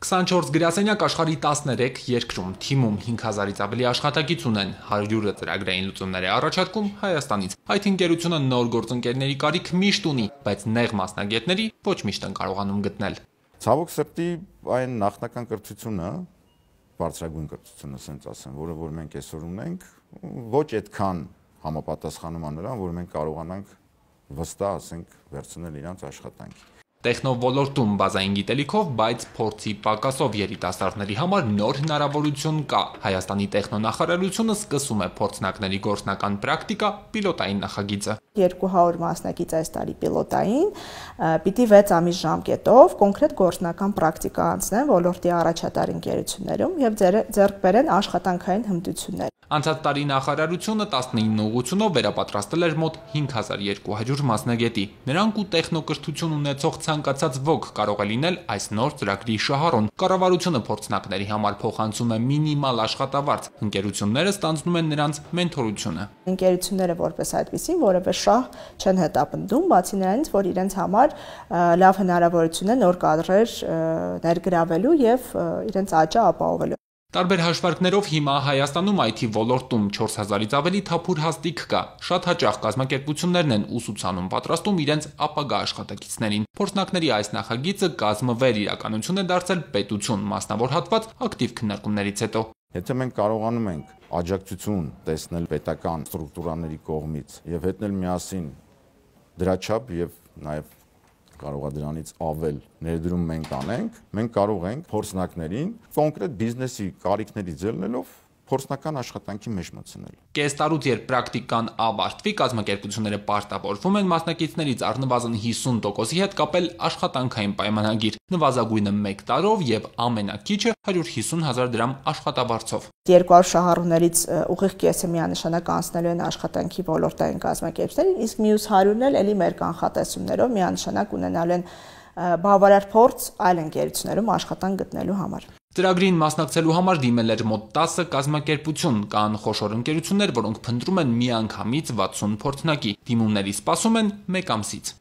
24 գրասենյակ աշխարհի 13 երկրում թիմում 5000-ից ավելի աշխատակից ունեն 100-ը ծրագրային լուծումներ է առաջարկում Հայաստանից։ Այդ ընկերությունը նոր գործընկերների կարիք միշտ ունի, բայց նեղ մասնագետների ոչ միշտ են կարողանում գտնել։ Ցավոք սեպտի այն նախնական կրթությունը, բարձրագույն կրթությունը, ասենց ասեմ, որը որ մենք այսօր ունենք, ոչ այդքան համապատասխանում է նրան, որ մենք կարողանանք վստահ ասենք վերցնել իրանց աշխատանքի։ Տեխնոլորտում բազային գիտելիքով, բայց փորձի պակասով երիտասարդների համար նոր հնարավորություն կա։ Հայաստանի տեխնոնախարարությունը սկսում է փորձնակների գործնական պրակտիկա պիլոտային նախագիծը։ 200 մասնակից այս տարի պիլոտային պիտի 6 ամիս ժամկետով կոնկրետ գործնական պրակտիկա անցնեն ոլորտի առաջատար ընկերություններում եւ ձեռք բերեն աշխատանքային հմտություններ։ Անցած տարի նախարարությունը 19 ուղությունով վերապատրաստել էր մոտ 5200 մասնագետի։ Նրանք ու տեխնոկրթություն ունեցող ցանկացած ոք կարող է լինել այս նոր ծրագրի շահառուն։ Կառավարությունը փորձնակների համար փոխանցում է մինիմալ աշխատավարձ, ընկերությունները ստանձնում են նրանց մենթորությունը։ Ընկերությունները որպես այդպեսին որևէ շահ չեն հետապնդում, բացի նրանից, որ իրենց համար լավ հնարավորություն է նոր կադրեր ներգրավելու եւ իրենց աճը ապահովելու։ Տարբեր հաշվարկներով հիմա Հայաստանում IT ոլորտում 4000-ից ավելի թափուր հաստիք կա։ Շատ հաճախ կազմակերպություններն են ուսուցանում, պատրաստում իրենց ապագա աշխատակիցներին։ Փորձնակների այս նախագիծը կազմվեր իրականություն է դարձել պետություն մասնավոր հատված ակտիվ քննարկումներից հետո։ Եթե մենք կարողանում ենք աջակցություն տեսնել պետական ստրուկտուրաների կողմից եւ հետնել միասին դրա չափ եւ նաեւ կարող է դրանից ավել ներդրում մենք անենք, մենք կարող ենք փորձնակներին կոնկրետ բիզնեսի կարիքներից ելնելով փորձնական աշխատանքի մեջ մտցնել։ Կես տարուց երբ պրակտիկան ավարտվի, կազմակերպությունները պարտավորվում են մասնակիցներից առնվազն 50%-ի հետ կապել աշխատանքային պայմանագիր, նվազագույնը 1 տարով եւ ամենակիչը 150 000 դրամ աշխատավարձով։ 200 շահառուներից ուղիղ կեսը միանշանակ անցնելու են աշխատանքի ոլորտային կազմակերպներին, իսկ մյուս 100-ն էլ էլի մեր կանխատեսումներով միանշանակ ունենալու են բավարար փորձ այլ ընկերություններում աշխատանք գտնելու համար։ Ծրագրին մասնակցելու համար դիմել էր մոտ 10 կազմակերպություն, կան խոշոր ընկերություններ, որոնք փնտրում են միանգամից 60 փորձնակի։ Դիմումների սպասում են մեկ ամսից։